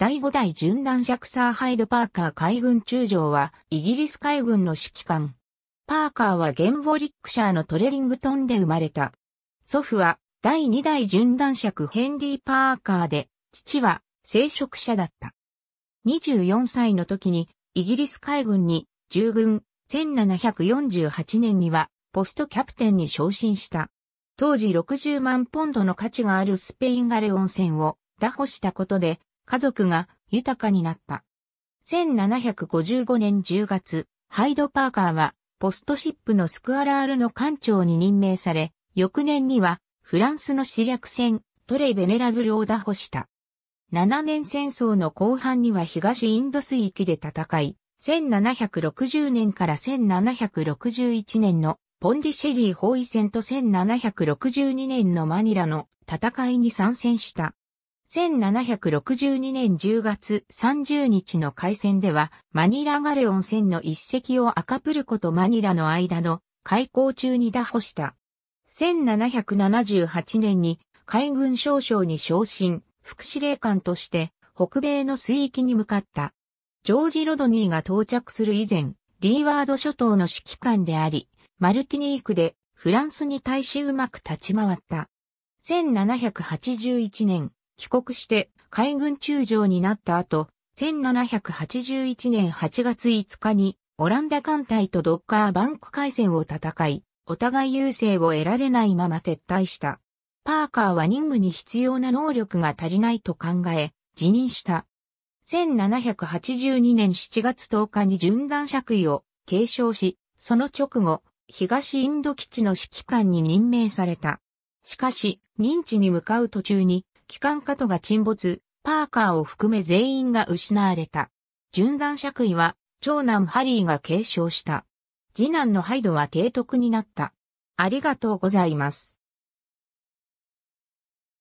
第5代巡覧尺サーハイド・パーカー海軍中将は、イギリス海軍の指揮官。パーカーはゲンボリックシャーのトレリングトンで生まれた。祖父は、第2代巡覧爵ヘンリー・パーカーで、父は、聖職者だった。24歳の時に、イギリス海軍に、従軍、1748年には、ポストキャプテンに昇進した。当時60万ポンドの価値があるスペインガレ温泉を、打破したことで、家族が豊かになった。1755年10月、ハイド・パーカーは、ポストシップのスクアラールの艦長に任命され、翌年には、フランスの死略船、トレ・ベネラブルを打破した。7年戦争の後半には東インド水域で戦い、1760年から1761年のポンディシェリー包囲戦と1762年のマニラの戦いに参戦した。1762年10月30日の海戦では、マニラガレオン船の一隻をアカプルコとマニラの間の開港中に打破した。1778年に海軍少将に昇進、副司令官として北米の水域に向かった。ジョージ・ロドニーが到着する以前、リーワード諸島の指揮官であり、マルティニークでフランスに対しうまく立ち回った。1781年、帰国して海軍中将になった後、1781年8月5日にオランダ艦隊とドッカーバンク海戦を戦い、お互い優勢を得られないまま撤退した。パーカーは任務に必要な能力が足りないと考え、辞任した。1782年7月10日に順断爵位を継承し、その直後、東インド基地の指揮官に任命された。しかし、認知に向かう途中に、機関カトが沈没、パーカーを含め全員が失われた。順断爵位は、長男ハリーが継承した。次男のハイドは提督になった。ありがとうございます。